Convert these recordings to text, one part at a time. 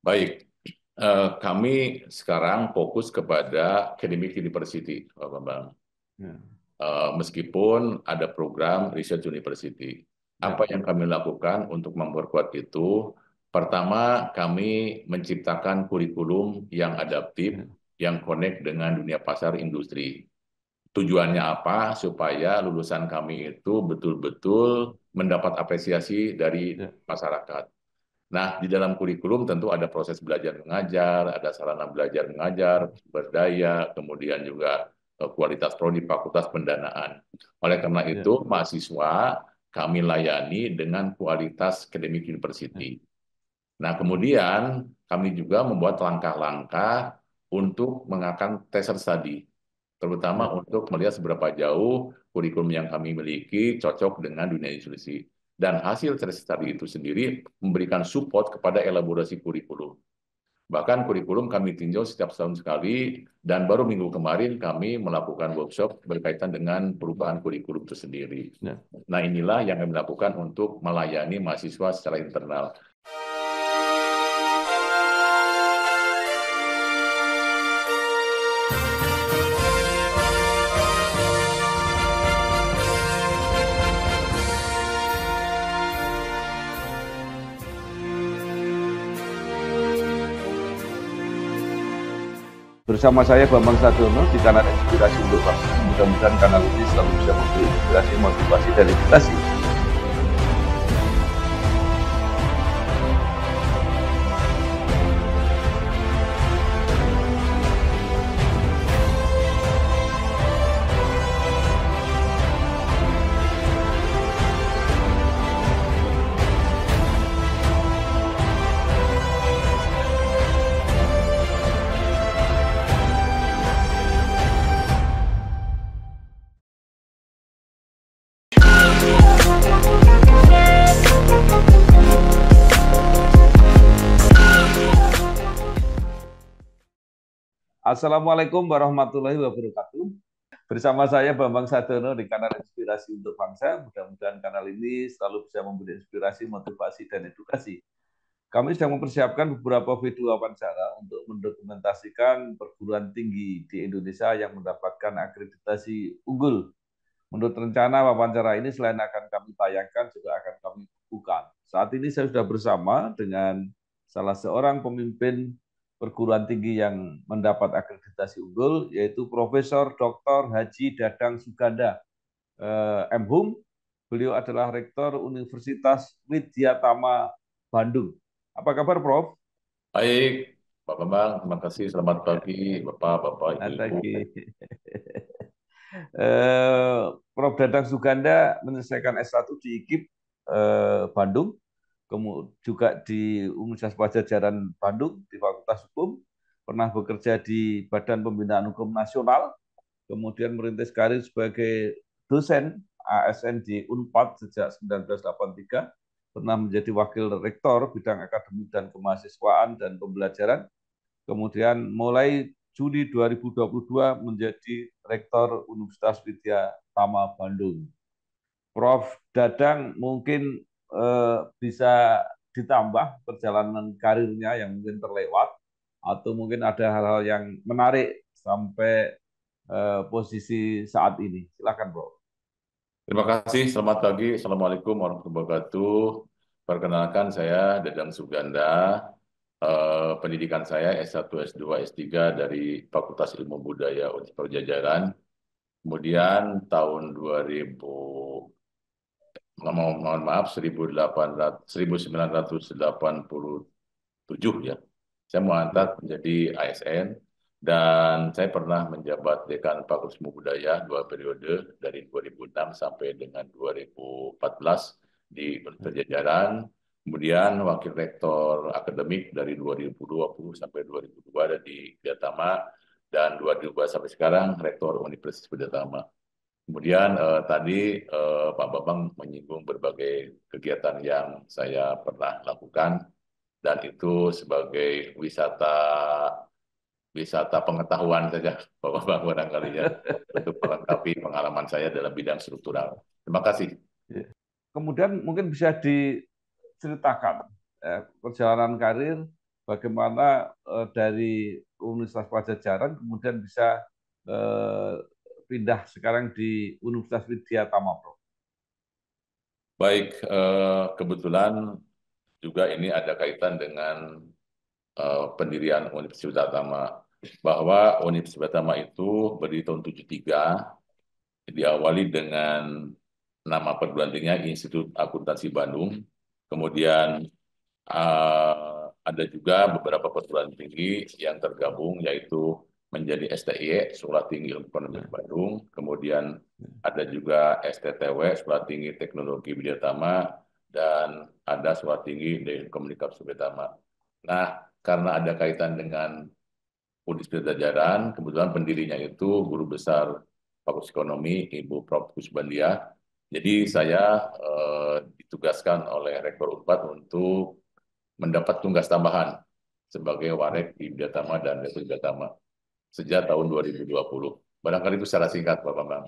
Baik, eh, kami sekarang fokus kepada academic university, Pak Bambang. Ya. Eh, meskipun ada program research university, ya. apa yang kami lakukan untuk memperkuat itu? Pertama, kami menciptakan kurikulum yang adaptif, ya. yang connect dengan dunia pasar industri. Tujuannya apa? Supaya lulusan kami itu betul-betul mendapat apresiasi dari ya. masyarakat Nah, di dalam kurikulum tentu ada proses belajar mengajar, ada sarana belajar mengajar, berdaya, kemudian juga eh, kualitas prodi, fakultas pendanaan. Oleh karena iya. itu, ya. mahasiswa kami layani dengan kualitas akademik university. Iya. Nah, kemudian kami juga membuat langkah-langkah untuk mengakan teser study, terutama iya. untuk melihat seberapa jauh kurikulum yang kami miliki cocok dengan dunia institusi dan hasil case study itu sendiri memberikan support kepada elaborasi kurikulum. Bahkan kurikulum kami tinjau setiap tahun sekali dan baru minggu kemarin kami melakukan workshop berkaitan dengan perubahan kurikulum itu sendiri. Ya. Nah, inilah yang kami lakukan untuk melayani mahasiswa secara internal. bersama saya Bambang Sadono di kanal Inspirasi untuk Bangsa. Mudah-mudahan kanal ini selalu bisa memberi inspirasi, motivasi, dan edukasi Assalamualaikum warahmatullahi wabarakatuh. Bersama saya Bambang Sadono di kanal Inspirasi untuk Bangsa. Mudah-mudahan kanal ini selalu bisa memberi inspirasi, motivasi, dan edukasi. Kami sedang mempersiapkan beberapa video wawancara untuk mendokumentasikan perguruan tinggi di Indonesia yang mendapatkan akreditasi unggul. Menurut rencana wawancara ini selain akan kami tayangkan juga akan kami buka Saat ini saya sudah bersama dengan salah seorang pemimpin perguruan tinggi yang mendapat akreditasi unggul yaitu Profesor Dr. Haji Dadang Suganda eh, MHum. Beliau adalah rektor Universitas Widyatama Bandung. Apa kabar, Prof? Baik, Pak Bambang. Terima kasih. Selamat pagi, Bapak, Bapak, Ibu. Pagi. eh, Prof. Dadang Suganda menyelesaikan S1 di IKIP eh, Bandung kemudian juga di Universitas Pajajaran Bandung di Fakultas Hukum, pernah bekerja di Badan Pembinaan Hukum Nasional, kemudian merintis karir sebagai dosen ASN di Unpad sejak 1983, pernah menjadi wakil rektor bidang akademik dan kemahasiswaan dan pembelajaran. Kemudian mulai Juli 2022 menjadi rektor Universitas Widya Tama Bandung. Prof Dadang mungkin Eh, bisa ditambah perjalanan karirnya yang mungkin terlewat atau mungkin ada hal-hal yang menarik sampai eh, posisi saat ini. Silakan, Bro. Terima kasih. Selamat pagi. Assalamualaikum warahmatullahi wabarakatuh. Perkenalkan saya Dadang Suganda. Eh, pendidikan saya S1, S2, S3 dari Fakultas Ilmu Budaya Universitas Jajaran. Kemudian tahun 2000 mohon maaf 1987 ya. Saya mau antar menjadi ASN dan saya pernah menjabat dekan Fakultas Ilmu Budaya dua periode dari 2006 sampai dengan 2014 di Universitas Kemudian wakil rektor akademik dari 2020 sampai 2002 ada di Biatama dan 2002 sampai sekarang rektor Universitas Biatama. Kemudian eh, tadi eh, Pak Bambang menyinggung berbagai kegiatan yang saya pernah lakukan dan itu sebagai wisata wisata pengetahuan saja Pak Bambang barangkali ya untuk melengkapi pengalaman saya dalam bidang struktural. Terima kasih. Iya. Kemudian mungkin bisa diceritakan eh, perjalanan karir bagaimana eh, dari Universitas Pajajaran kemudian bisa eh, pindah sekarang di Universitas Widya Tama, Prof? Baik, eh, kebetulan juga ini ada kaitan dengan eh, pendirian Universitas Tama bahwa Universitas Tama itu berdiri tahun 73 diawali dengan nama perguruan tingginya Institut Akuntansi Bandung, kemudian eh, ada juga beberapa perguruan tinggi yang tergabung yaitu menjadi STI e, Sekolah Tinggi Ilmu Ekonomi ya. Bandung, kemudian ya. ada juga STTW Sekolah Tinggi Teknologi Bidatama dan ada Sekolah Tinggi dari Komunikasi Bidatama. Nah, karena ada kaitan dengan Universitas Jajaran, kebetulan pendirinya itu guru besar Fakultas Ekonomi Ibu Prof. Kusbandia. Jadi saya eh, ditugaskan oleh Rektor Unpad untuk mendapat tugas tambahan sebagai warek di Bidatama dan Deputi Bidatama sejak tahun 2020. Barangkali itu secara singkat, Bapak Bang.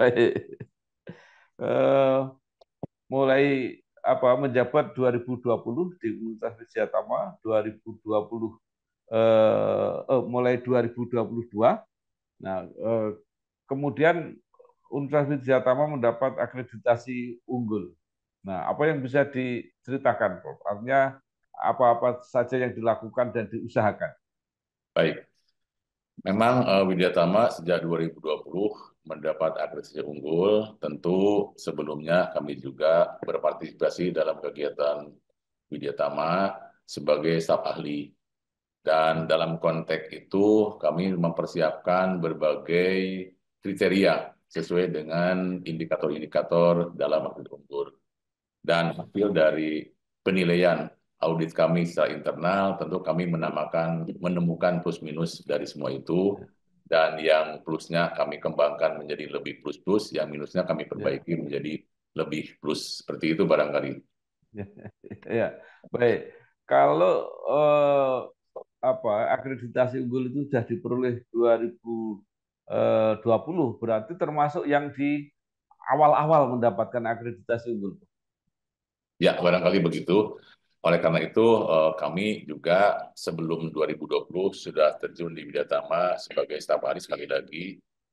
Baik. Uh, mulai apa menjabat 2020 di Universitas Wijayatama 2020 eh, eh, mulai 2022. Nah, eh, kemudian Universitas Wijayatama mendapat akreditasi unggul. Nah, apa yang bisa diceritakan, Prof? Artinya apa-apa saja yang dilakukan dan diusahakan? Baik. Memang uh, eh, Widyatama sejak 2020 mendapat akreditasi unggul, tentu sebelumnya kami juga berpartisipasi dalam kegiatan Tama sebagai staf ahli. Dan dalam konteks itu kami mempersiapkan berbagai kriteria sesuai dengan indikator-indikator dalam akreditasi unggul. Dan hasil dari penilaian audit kami secara internal tentu kami menamakan menemukan plus minus dari semua itu dan yang plusnya kami kembangkan menjadi lebih plus plus, yang minusnya kami perbaiki ya. menjadi lebih plus. Seperti itu barangkali. Ya, ya. baik. Kalau eh, apa akreditasi unggul itu sudah diperoleh 2020, eh, berarti termasuk yang di awal-awal mendapatkan akreditasi unggul. Ya, barangkali begitu. Oleh karena itu, eh, kami juga sebelum 2020 sudah terjun di Widatama sebagai staf ahli sekali lagi,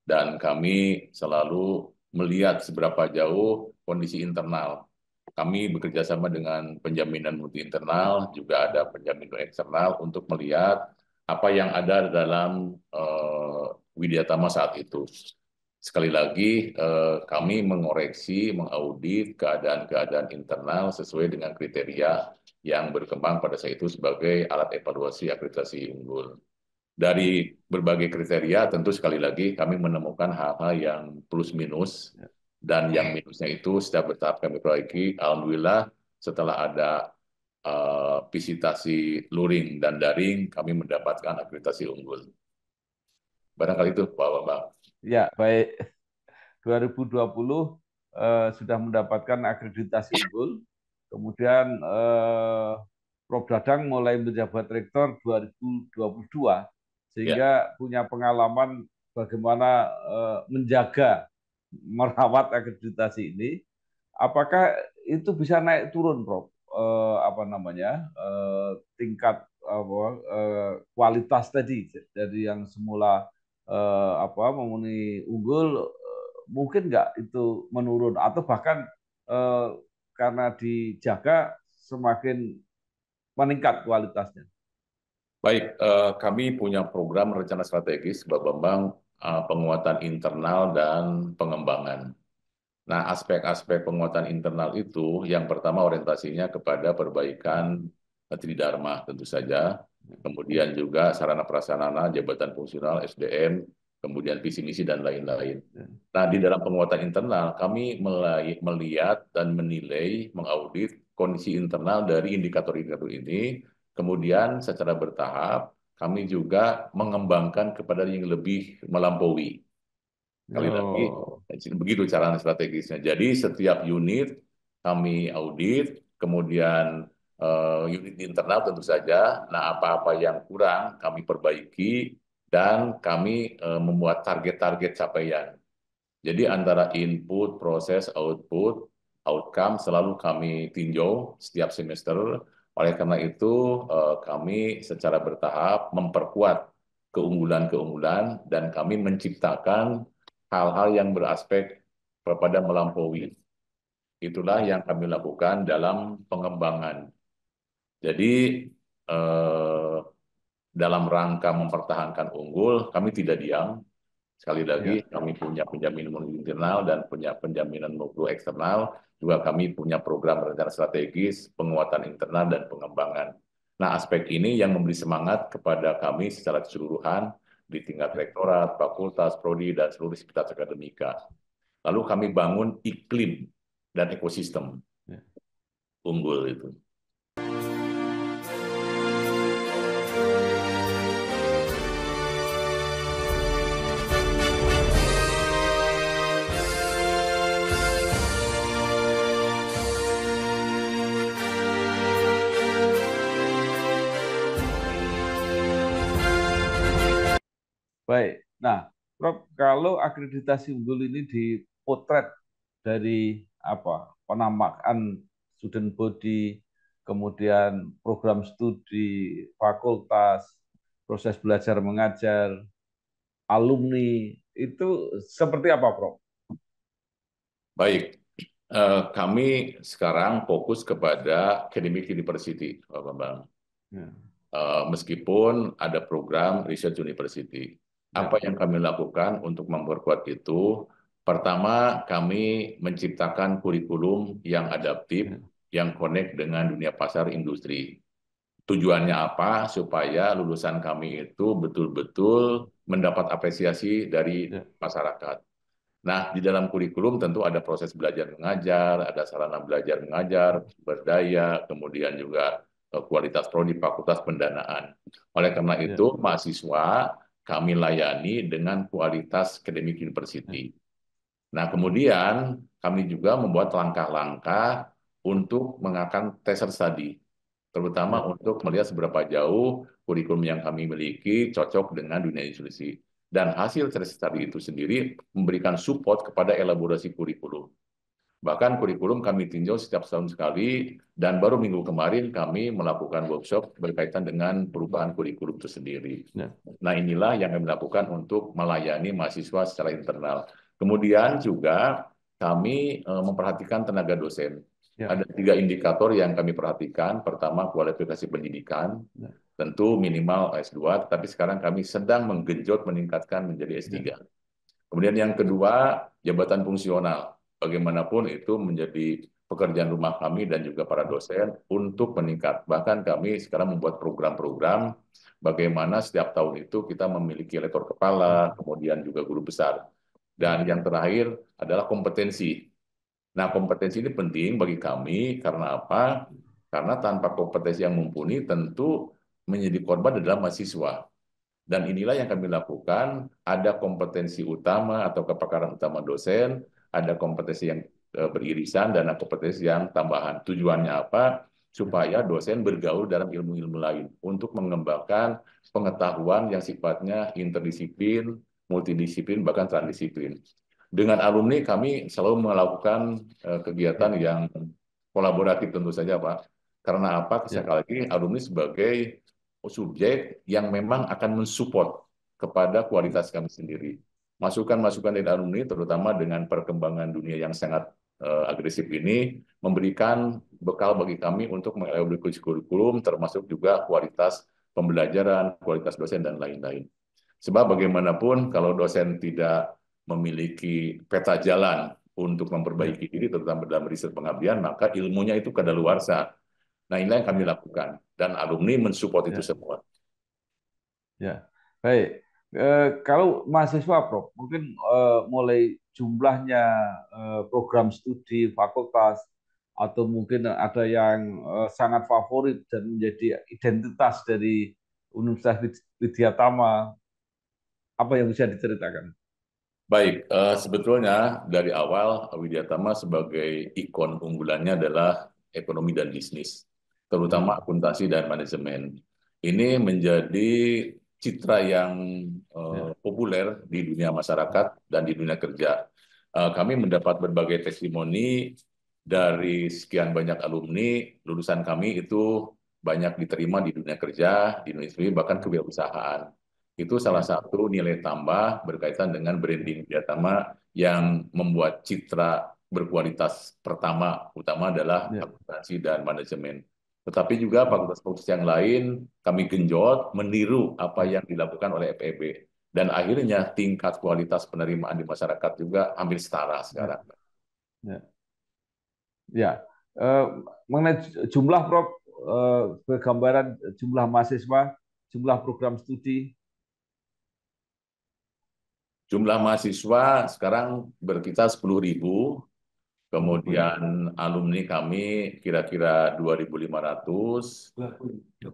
dan kami selalu melihat seberapa jauh kondisi internal. Kami bekerja sama dengan penjaminan multi internal, juga ada penjaminan eksternal untuk melihat apa yang ada dalam uh, eh, Widyatama saat itu. Sekali lagi, uh, kami mengoreksi, mengaudit keadaan-keadaan internal sesuai dengan kriteria yang berkembang pada saat itu sebagai alat evaluasi akreditasi unggul. Dari berbagai kriteria, tentu sekali lagi kami menemukan hal-hal yang plus minus, dan ya. yang minusnya itu setiap bertahap kami perbaiki. Alhamdulillah, setelah ada uh, visitasi luring dan daring, kami mendapatkan akreditasi unggul. Barangkali itu, Pak Bambang. Ya, baik. 2020 uh, eh, sudah mendapatkan akreditasi unggul Kemudian eh, Prof Dadang mulai menjabat rektor 2022 sehingga yeah. punya pengalaman bagaimana eh, menjaga merawat akreditasi ini. Apakah itu bisa naik turun, Prof? Eh, apa namanya eh, tingkat apa eh, kualitas tadi dari yang semula eh, apa memenuhi unggul eh, mungkin nggak itu menurun atau bahkan eh, karena dijaga semakin meningkat kualitasnya. Baik, eh, kami punya program rencana strategis Bambang eh, penguatan internal dan pengembangan. Nah, aspek-aspek penguatan internal itu yang pertama orientasinya kepada perbaikan tridharma tentu saja, kemudian juga sarana prasarana, jabatan fungsional, SDM, kemudian visi misi dan lain-lain. Ya. Nah, di dalam penguatan internal kami melihat dan menilai, mengaudit kondisi internal dari indikator-indikator ini, kemudian secara bertahap kami juga mengembangkan kepada yang lebih melampaui. Kali oh. lagi begitu cara strategisnya. Jadi setiap unit kami audit, kemudian uh, unit internal tentu saja. Nah, apa-apa yang kurang kami perbaiki, dan kami uh, membuat target-target capaian. Jadi antara input, proses, output, outcome selalu kami tinjau setiap semester. Oleh karena itu uh, kami secara bertahap memperkuat keunggulan-keunggulan dan kami menciptakan hal-hal yang beraspek kepada melampaui. Itulah yang kami lakukan dalam pengembangan. Jadi eh, dalam rangka mempertahankan unggul, kami tidak diam. Sekali lagi, ya. kami punya penjaminan mutu internal dan punya penjaminan mutu eksternal. Juga kami punya program rencana strategis, penguatan internal, dan pengembangan. Nah, aspek ini yang memberi semangat kepada kami secara keseluruhan di tingkat rektorat, fakultas, prodi, dan seluruh sekitar akademika. Lalu kami bangun iklim dan ekosistem iya. unggul itu. Baik. Nah, Prof, kalau akreditasi unggul ini dipotret dari apa? Penamaan student body, kemudian program studi, fakultas, proses belajar mengajar, alumni itu seperti apa, Prof? Baik, eh, kami sekarang fokus kepada academic university, Pak Bambang. Ya. Eh, meskipun ada program research university, Ya. Apa yang kami lakukan untuk memperkuat itu? Pertama, kami menciptakan kurikulum yang adaptif, ya. yang connect dengan dunia pasar industri. Tujuannya apa? Supaya lulusan kami itu betul-betul mendapat apresiasi dari ya. masyarakat. Nah, di dalam kurikulum tentu ada proses belajar mengajar, ada sarana belajar mengajar, berdaya, kemudian juga eh, kualitas prodi fakultas pendanaan. Oleh karena itu, mahasiswa kami layani dengan kualitas akademik university. Nah, kemudian kami juga membuat langkah-langkah untuk mengakan teser study, terutama hmm. untuk melihat seberapa jauh kurikulum yang kami miliki cocok dengan dunia institusi. Dan hasil teser study itu sendiri memberikan support kepada elaborasi kurikulum. Bahkan kurikulum kami tinjau setiap tahun sekali dan baru minggu kemarin kami melakukan workshop berkaitan dengan perubahan kurikulum tersendiri. Ya. Nah inilah yang kami lakukan untuk melayani mahasiswa secara internal. Kemudian juga kami eh, memperhatikan tenaga dosen. Ya. Ada tiga indikator yang kami perhatikan. Pertama kualifikasi pendidikan, ya. tentu minimal S2, tapi sekarang kami sedang menggenjot meningkatkan menjadi S3. Ya. Kemudian yang kedua jabatan fungsional bagaimanapun itu menjadi pekerjaan rumah kami dan juga para dosen untuk meningkat. Bahkan kami sekarang membuat program-program bagaimana setiap tahun itu kita memiliki lektor kepala, kemudian juga guru besar. Dan yang terakhir adalah kompetensi. Nah, kompetensi ini penting bagi kami karena apa? Karena tanpa kompetensi yang mumpuni tentu menjadi korban adalah mahasiswa. Dan inilah yang kami lakukan, ada kompetensi utama atau kepakaran utama dosen, ada kompetisi yang eh, beririsan dan ada kompetensi yang tambahan. Tujuannya apa? Supaya dosen bergaul dalam ilmu-ilmu lain untuk mengembangkan pengetahuan yang sifatnya interdisiplin, multidisiplin, bahkan transdisiplin. Dengan alumni kami selalu melakukan eh, kegiatan yang kolaboratif tentu saja Pak. Karena apa? Ya. Sekali lagi alumni sebagai subjek yang memang akan mensupport kepada kualitas kami sendiri masukan-masukan dari alumni terutama dengan perkembangan dunia yang sangat uh, agresif ini memberikan bekal bagi kami untuk mengelaborasi kurikulum termasuk juga kualitas pembelajaran, kualitas dosen dan lain-lain. Sebab bagaimanapun kalau dosen tidak memiliki peta jalan untuk memperbaiki ya. diri terutama dalam riset pengabdian maka ilmunya itu kadaluarsa. Nah inilah yang kami lakukan dan alumni mensupport ya. itu semua. Ya, baik. Eh, kalau mahasiswa, Prof, mungkin uh, mulai jumlahnya uh, program studi fakultas atau mungkin ada yang uh, sangat favorit dan menjadi identitas dari Universitas Widya Tama Apa yang bisa diceritakan? Baik, uh, sebetulnya dari awal Widya Tama sebagai ikon unggulannya adalah ekonomi dan bisnis, terutama hmm. akuntansi dan manajemen. Ini menjadi citra yang uh, populer di dunia masyarakat dan di dunia kerja. Uh, kami mendapat berbagai testimoni dari sekian banyak alumni lulusan kami itu banyak diterima di dunia kerja, di dunia industri, bahkan kewirausahaan. Itu salah ya. satu nilai tambah berkaitan dengan branding pertama yang membuat citra berkualitas pertama utama adalah ya. akuntansi dan manajemen. Tetapi juga fakultas-fakultas yang lain kami genjot meniru apa yang dilakukan oleh FEB. Dan akhirnya tingkat kualitas penerimaan di masyarakat juga hampir setara sekarang. Ya, ya. E, mengenai jumlah Prof, e, eh, gambaran jumlah mahasiswa, jumlah program studi. Jumlah mahasiswa sekarang berkita 10.000, Kemudian alumni kami kira-kira 2.500, 25.000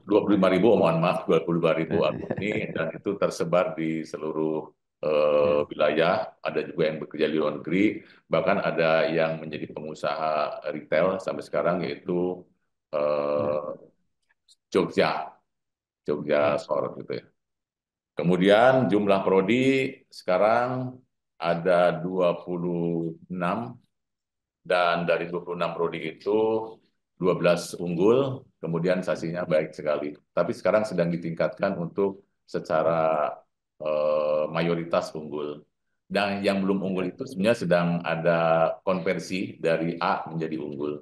mohon maaf, 25.000 eh, iya. alumni dan itu tersebar di seluruh uh, wilayah. Ada juga yang bekerja di luar negeri, bahkan ada yang menjadi pengusaha retail sampai sekarang yaitu uh, Jogja, Jogja iya. Sorot gitu ya. Kemudian jumlah prodi sekarang ada 26 dan dari 26 prodi itu 12 unggul, kemudian sasinya baik sekali. Tapi sekarang sedang ditingkatkan untuk secara eh, mayoritas unggul. Dan yang belum unggul itu sebenarnya sedang ada konversi dari A menjadi unggul.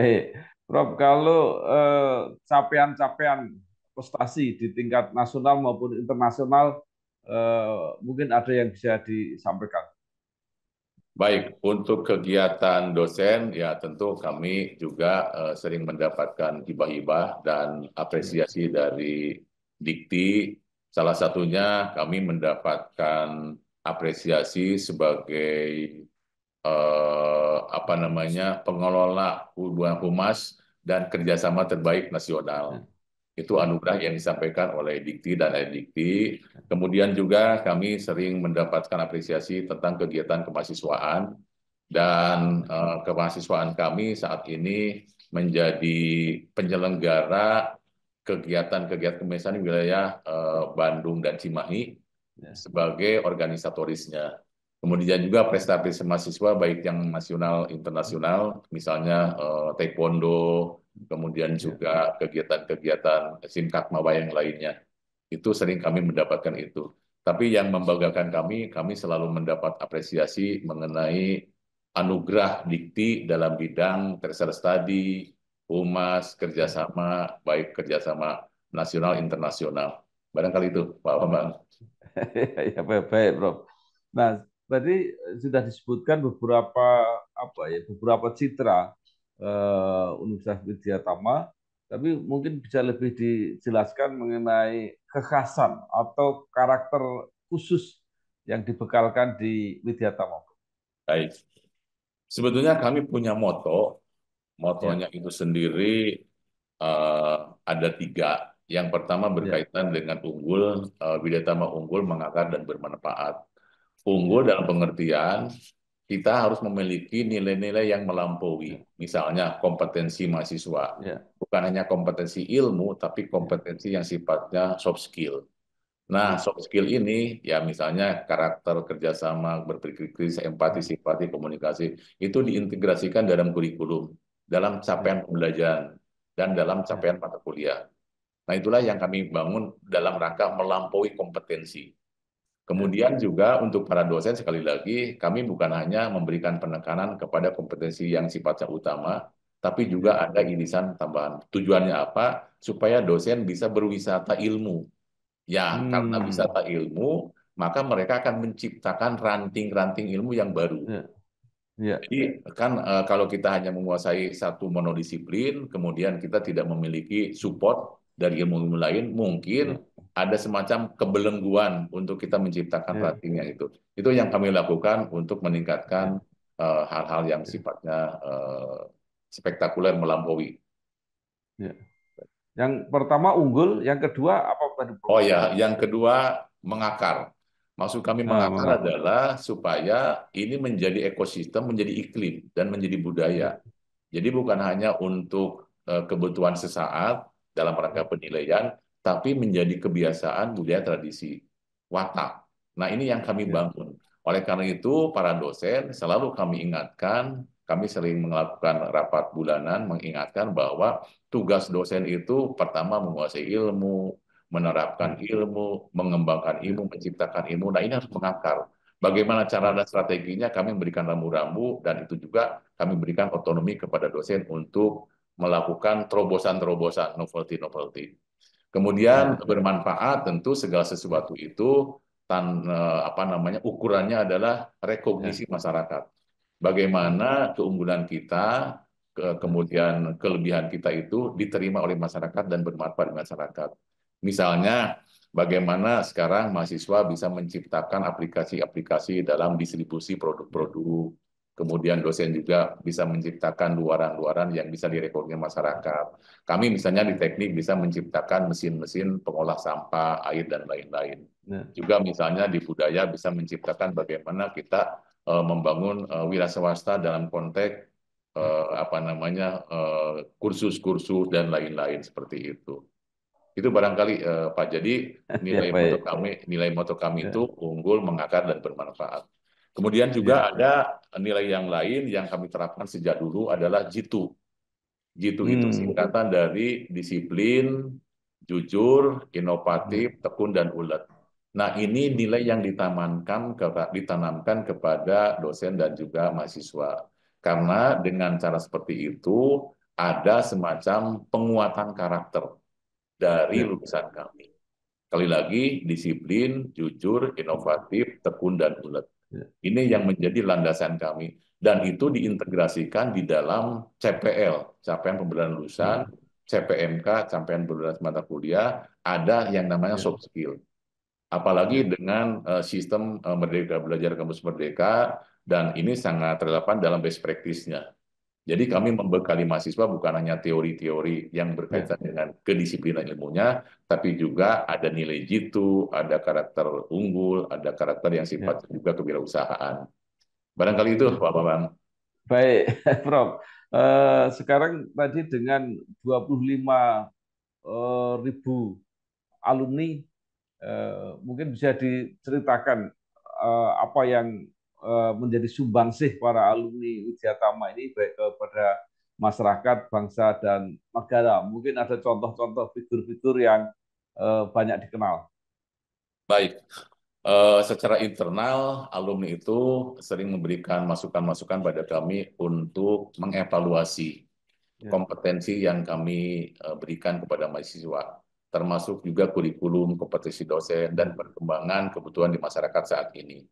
Baik, Prof, kalau capaian eh, capaian-capaian prestasi di tingkat nasional maupun internasional eh, mungkin ada yang bisa disampaikan. Baik, untuk kegiatan dosen ya tentu kami juga eh, sering mendapatkan hibah-hibah dan apresiasi dari Dikti. Salah satunya kami mendapatkan apresiasi sebagai eh, apa namanya pengelola hubungan humas dan kerjasama terbaik nasional. Ya. Itu anugerah yang disampaikan oleh Dikti dan Edikti. Kemudian juga kami sering mendapatkan apresiasi tentang kegiatan kemahasiswaan dan eh, kemahasiswaan kami saat ini menjadi penyelenggara kegiatan-kegiatan kemahasiswaan wilayah eh, Bandung dan Cimahi ya. sebagai organisatorisnya. Kemudian juga prestasi mahasiswa baik yang nasional internasional, misalnya eh, taekwondo, kemudian iya. juga kegiatan-kegiatan singkat mawa yang lainnya. Itu sering kami mendapatkan itu. Tapi yang membanggakan kami, kami selalu mendapat apresiasi mengenai anugerah dikti dalam bidang research study, humas, kerjasama, baik kerjasama nasional, internasional. Barangkali itu, Pak Bambang. ya, baik, baik, Prof. Nah, berarti eh, sudah disebutkan beberapa apa ya beberapa citra uh, Universitas Widyatama tapi mungkin bisa lebih dijelaskan mengenai kekhasan atau karakter khusus yang dibekalkan di Widyatama. Baik. Sebetulnya kami punya moto. Motonya ya. itu sendiri uh, ada tiga. Yang pertama ya. berkaitan ya. dengan unggul, uh, Widyatama unggul, mengakar, dan bermanfaat. Unggul dalam pengertian kita harus memiliki nilai-nilai yang melampaui. Ya. Misalnya kompetensi mahasiswa. Ya. Bukan hanya kompetensi ilmu, tapi ya. kompetensi yang sifatnya soft skill. Nah, soft skill ini ya misalnya karakter kerjasama, berpikir kritis, empati, simpati, komunikasi itu diintegrasikan dalam kurikulum, dalam capaian pembelajaran, dan dalam capaian mata kuliah. Nah, itulah yang kami bangun dalam rangka melampaui kompetensi. Kemudian iya. juga untuk para dosen sekali lagi kami bukan hanya memberikan penekanan kepada kompetensi yang sifatnya utama, tapi juga iya. ada irisan tambahan. Tujuannya apa? Supaya dosen bisa berwisata ilmu. Ya, hmm. karena wisata ilmu, maka mereka akan menciptakan ranting-ranting ilmu yang baru. Ya. Ya. Jadi kan e, kalau kita hanya menguasai satu monodisiplin, kemudian kita tidak memiliki support dari ilmu-ilmu lain, mungkin ya ada semacam kebelengguan untuk kita menciptakan ratingnya ya. itu. Itu yang kami lakukan untuk meningkatkan ya. eh, hal-hal uh, yang ya. sifatnya uh, spektakuler melampaui. Yeah. Yang pertama unggul, yang kedua apa tadi? Oh ya, yang kedua mengakar. Maksud kami ah, mengakar nah, adalah supaya ini menjadi ekosistem, menjadi iklim dan menjadi budaya. Jadi bukan hanya untuk eh, kebutuhan sesaat dalam rangka penilaian, tapi menjadi kebiasaan budaya tradisi watak. Nah, ini yang kami iya. bangun. Oleh karena itu, para dosen selalu kami ingatkan, kami sering melakukan rapat bulanan mengingatkan bahwa tugas dosen itu pertama menguasai ilmu, menerapkan iya. ilmu, mengembangkan iya. ilmu, menciptakan ilmu. Nah, ini harus mengakar. Bagaimana cara dan strateginya kami memberikan rambu-rambu dan itu juga kami berikan otonomi kepada dosen untuk melakukan terobosan-terobosan, novelty-novelty. Kemudian ya. bermanfaat tentu segala sesuatu itu tan eh, apa namanya ukurannya adalah rekognisi ya. masyarakat. Bagaimana hmm. keunggulan kita ke, kemudian kelebihan kita itu diterima oleh masyarakat dan bermanfaat di masyarakat. Misalnya bagaimana sekarang mahasiswa bisa menciptakan aplikasi-aplikasi dalam distribusi produk-produk Kemudian dosen juga bisa menciptakan luaran-luaran yang bisa direkodnya masyarakat. Kami misalnya di teknik bisa menciptakan mesin-mesin pengolah sampah, air, dan lain-lain. Ya. Juga misalnya di budaya bisa menciptakan bagaimana kita uh, membangun uh, e, wira swasta dalam konteks uh, apa namanya kursus-kursus uh, dan lain-lain seperti itu. Itu barangkali uh, Pak. Jadi ya, nilai ya, moto kami, nilai moto kami ya. itu unggul, mengakar dan bermanfaat. Kemudian juga ya. ada nilai yang lain yang kami terapkan sejak dulu adalah jitu. Jitu hmm. itu singkatan dari disiplin, jujur, inovatif, hmm. tekun dan ulet. Nah, ini nilai yang ditamankan ditanamkan kepada dosen dan juga mahasiswa. Karena dengan cara seperti itu ada semacam penguatan karakter dari ya. lulusan kami. Kali lagi, disiplin, jujur, inovatif, tekun, dan ulet. Ini yang menjadi landasan kami dan itu diintegrasikan di dalam CPL, capaian pembelajaran lulusan, hmm. CPMK, capaian pembelajaran mata kuliah, ada yang namanya ya. soft skill. Apalagi ya. dengan eh, sistem eh, merdeka belajar kampus merdeka dan ini sangat relevan dalam best practice-nya. Jadi kami iya. membekali mahasiswa bukan hanya teori-teori yang berkaitan iya. dengan kedisiplinan ilmunya, tapi juga ada nilai jitu, ada karakter unggul, ada karakter yang ya. juga kewirausahaan. Barangkali itu, Pak Bambang. Baik, Prof. Eh, sekarang tadi dengan 25 eh, ribu alumni, eh, mungkin bisa diceritakan apa yang Eh, menjadi sumbangsih para alumni ujiatama ini baik kepada masyarakat, bangsa dan negara. Mungkin ada contoh-contoh fitur-fitur yang eh, banyak dikenal. Baik. Eh, secara internal, alumni itu sering memberikan masukan-masukan pada kami untuk mengevaluasi ya. kompetensi yang kami berikan kepada mahasiswa, termasuk juga kurikulum, kompetensi dosen, dan perkembangan kebutuhan di masyarakat saat ini.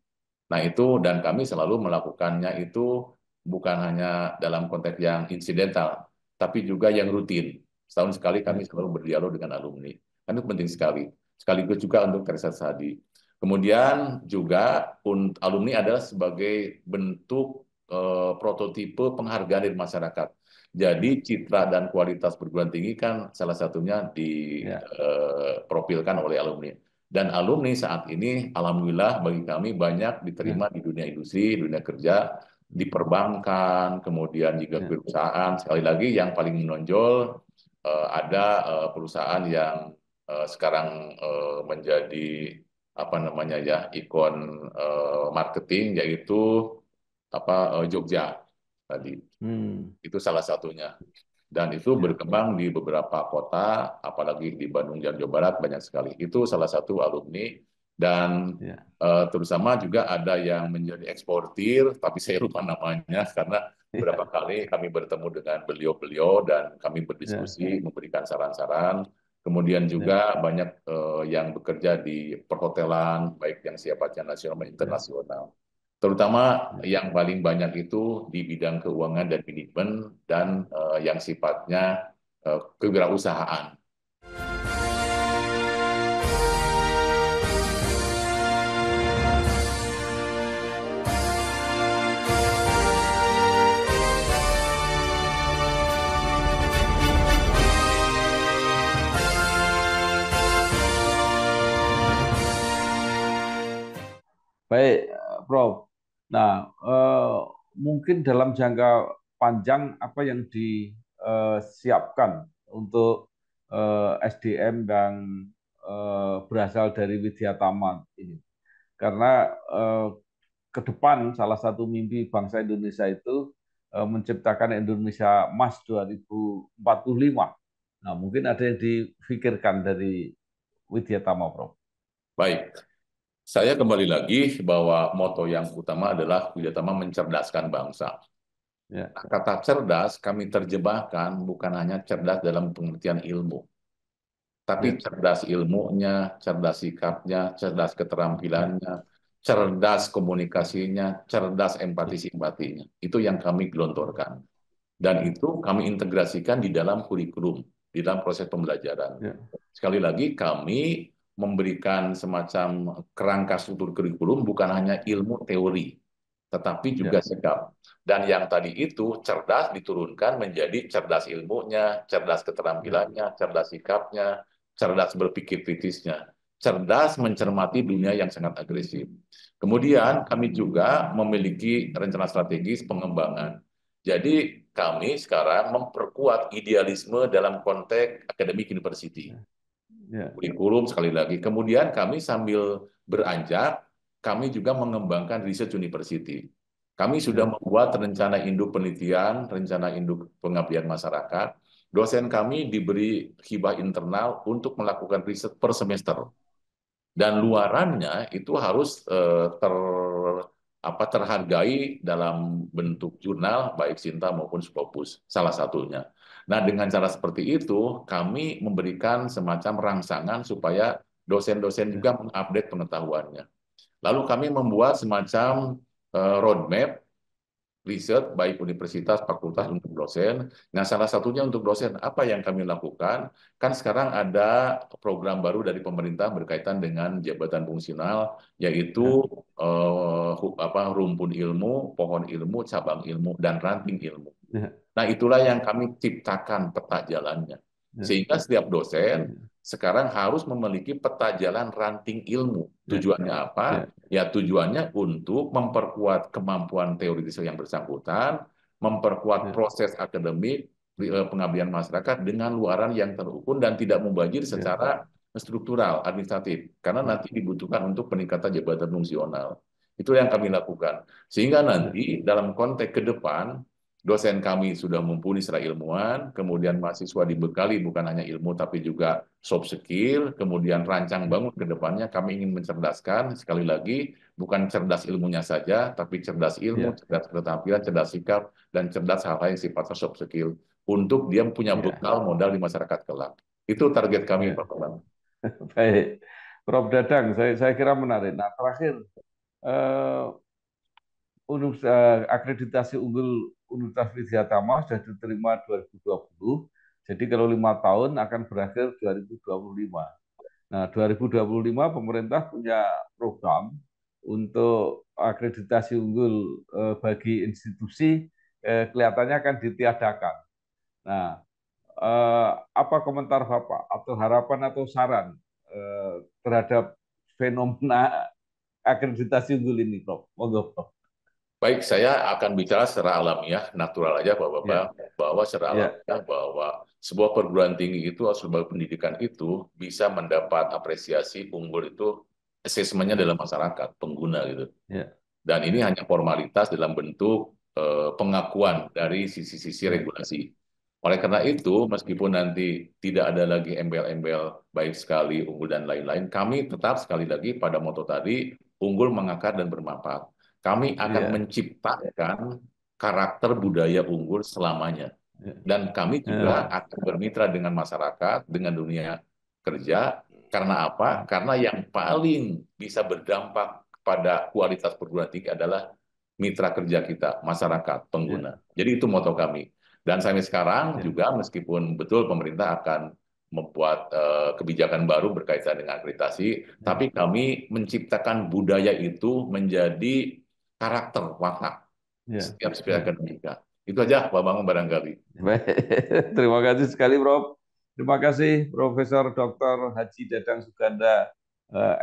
Nah itu dan kami selalu melakukannya itu bukan hanya dalam konteks yang insidental, tapi juga yang rutin. Setahun sekali kami iya. selalu berdialog dengan alumni. Dan itu penting sekali. Sekaligus juga untuk riset Sadi. Kemudian juga alumni adalah sebagai bentuk eh, prototipe penghargaan dari masyarakat. Jadi citra dan kualitas perguruan tinggi kan salah satunya diprofilkan iya. eh, ya. oleh alumni. Dan alumni saat ini, alhamdulillah bagi kami banyak diterima ya. di dunia industri, dunia kerja, di perbankan, kemudian juga ya. perusahaan. Sekali lagi yang paling menonjol eh, ada eh, perusahaan yang eh, sekarang menjadi apa namanya ya ikon marketing yaitu apa Jogja tadi. Hmm. Itu salah satunya dan itu iya. berkembang di beberapa kota, apalagi di Bandung dan Jawa Barat banyak sekali. Itu salah satu alumni dan ya. uh, terutama juga ada yang menjadi eksportir, tapi saya lupa namanya karena iya. beberapa ya. kali kami bertemu dengan beliau-beliau dan kami berdiskusi ya. memberikan saran-saran. Kemudian juga banyak uh, yang bekerja di perhotelan, baik yang siapa nasional maupun internasional terutama yang paling banyak itu di bidang keuangan dan manajemen dan uh, yang sifatnya uh, kewirausahaan. Baik, Prof. Nah, eh, mungkin dalam jangka panjang apa yang disiapkan eh, untuk eh, SDM yang eh, berasal dari Widya Taman ini. Karena eh, ke depan salah satu mimpi bangsa Indonesia itu eh, menciptakan Indonesia Emas 2045. Nah, mungkin ada yang difikirkan dari Widya Tama, Prof. Baik. Saya kembali lagi bahwa moto yang utama adalah Widyatama mencerdaskan bangsa. Ya. Nah, kata cerdas kami terjemahkan bukan hanya cerdas dalam pengertian ilmu, tapi ya. cerdas ilmunya, cerdas sikapnya, cerdas keterampilannya, cerdas komunikasinya, cerdas empati-simpatinya. Ya. Itu yang kami gelontorkan. Dan itu kami integrasikan di dalam kurikulum, di dalam proses pembelajaran. Ya. Sekali lagi kami memberikan semacam kerangka struktur kurikulum bukan hanya ilmu teori, tetapi ya. juga ya. sikap. Dan yang tadi itu cerdas diturunkan menjadi cerdas ilmunya, cerdas keterampilannya, cerdas sikapnya, cerdas berpikir kritisnya, cerdas mencermati dunia yang sangat agresif. Kemudian kami juga memiliki rencana strategis pengembangan. Jadi kami sekarang memperkuat idealisme dalam konteks akademik university yeah. kurikulum sekali lagi. Kemudian kami sambil beranjak, kami juga mengembangkan riset university. Kami hmm. sudah membuat rencana induk penelitian, rencana induk pengabdian masyarakat. Dosen kami diberi hibah internal untuk melakukan riset per semester. Dan luarannya itu harus eh, ter apa terhargai dalam bentuk jurnal baik Sinta maupun Scopus salah satunya. Nah, dengan cara seperti itu, kami memberikan semacam rangsangan supaya dosen-dosen ya. juga mengupdate pengetahuannya. Lalu kami membuat semacam eh, roadmap riset baik universitas, fakultas untuk dosen. Nah, salah satunya untuk dosen, apa yang kami lakukan? Kan sekarang ada program baru dari pemerintah berkaitan dengan jabatan fungsional, yaitu uh, apa rumpun ilmu, pohon ilmu, cabang ilmu, dan ranting ilmu. Ya. Nah itulah yang kami ciptakan peta jalannya. Ya. Sehingga setiap dosen ya. sekarang harus memiliki peta jalan ranting ilmu. Tujuannya apa? Ya tujuannya untuk memperkuat kemampuan teoritis yang bersangkutan, memperkuat proses akademik, eh, pengabdian masyarakat dengan luaran yang terukur dan tidak membanjir secara struktural, administratif. Karena nanti dibutuhkan untuk peningkatan jabatan fungsional. Itu yang kami lakukan. Sehingga nanti dalam konteks ke depan, dosen kami sudah mumpuni secara ilmuwan, kemudian mahasiswa dibekali bukan hanya ilmu tapi juga soft skill, kemudian rancang bangun ke depannya kami ingin mencerdaskan sekali lagi bukan cerdas ilmunya saja tapi cerdas ilmu, yeah. cerdas keterampilan, cerdas sikap dan cerdas hal-hal yang sifatnya soft skill untuk dia punya ya. bekal yeah. modal di masyarakat kelak. Itu target kami ya. Pak Bang. Baik. Prof Dadang, saya saya kira menarik. Nah, terakhir uh, akreditasi unggul Universitas Widyatama sudah diterima 2020. Jadi kalau lima tahun akan berakhir 2025. Nah, 2025 pemerintah punya program untuk akreditasi unggul eh, bagi institusi eh, kelihatannya akan ditiadakan. Nah, eh, apa komentar Bapak atau harapan atau saran terhadap fenomena akreditasi unggul ini, Prof? Monggo, Prof. Baik, saya akan bicara secara alamiah, natural aja, Pak Bapak, ya. bahwa secara ya. alamiah bahwa sebuah perguruan tinggi itu sebuah pendidikan itu bisa mendapat apresiasi unggul itu asesmennya dalam masyarakat pengguna gitu. Ya. Dan ini hanya formalitas dalam bentuk eh, pengakuan dari sisi-sisi regulasi. Oleh karena itu, meskipun nanti tidak ada lagi embel-embel baik sekali unggul dan lain-lain, kami tetap sekali lagi pada moto tadi unggul mengakar dan bermanfaat kami akan yeah. menciptakan karakter budaya unggul selamanya. Iya. Dan kami juga yeah. akan bermitra dengan masyarakat, dengan dunia kerja. Iya. Karena apa? Karena yang paling bisa berdampak pada kualitas perguruan tinggi adalah mitra kerja kita, masyarakat, pengguna. Yeah. Jadi itu moto kami. Dan sampai sekarang yeah. juga meskipun betul pemerintah akan membuat uh, kebijakan baru berkaitan dengan akreditasi, yeah. tapi kami menciptakan budaya itu menjadi karakter watak ya. setiap akan akademika. Itu aja Pak Bangun barangkali. Terima kasih sekali Prof. Terima kasih Profesor Dr. Haji Dadang Suganda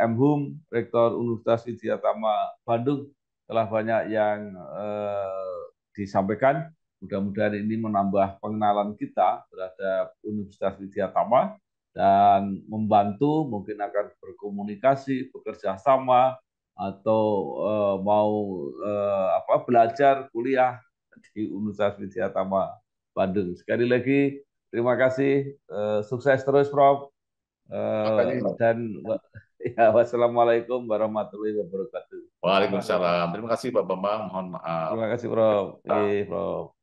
MHUM, eh, Rektor Universitas Widyatama Bandung telah banyak yang eh, disampaikan. Mudah-mudahan ini menambah pengenalan kita terhadap Universitas Widyatama dan membantu mungkin akan berkomunikasi, bekerja sama atau uh, mau uh, apa belajar kuliah di Universitas Tama Bandung. Sekali lagi terima kasih uh, sukses terus Prof. Uh, dan ya wassalamualaikum warahmatullahi wabarakatuh. Waalaikumsalam. Terima kasih bapak Bambang. Mohon maaf. Terima kasih Prof. Nah. Iya, Prof.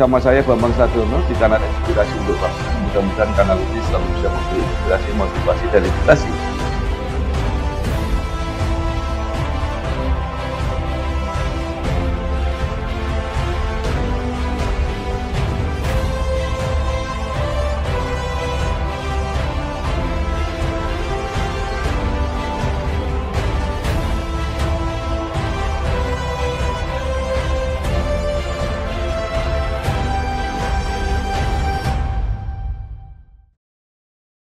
bersama saya Bambang Sadono di kanal Inspirasi untuk Bangsa. Mudah-mudahan kanal ini selalu bisa memberi inspirasi, motivasi, dan edukasi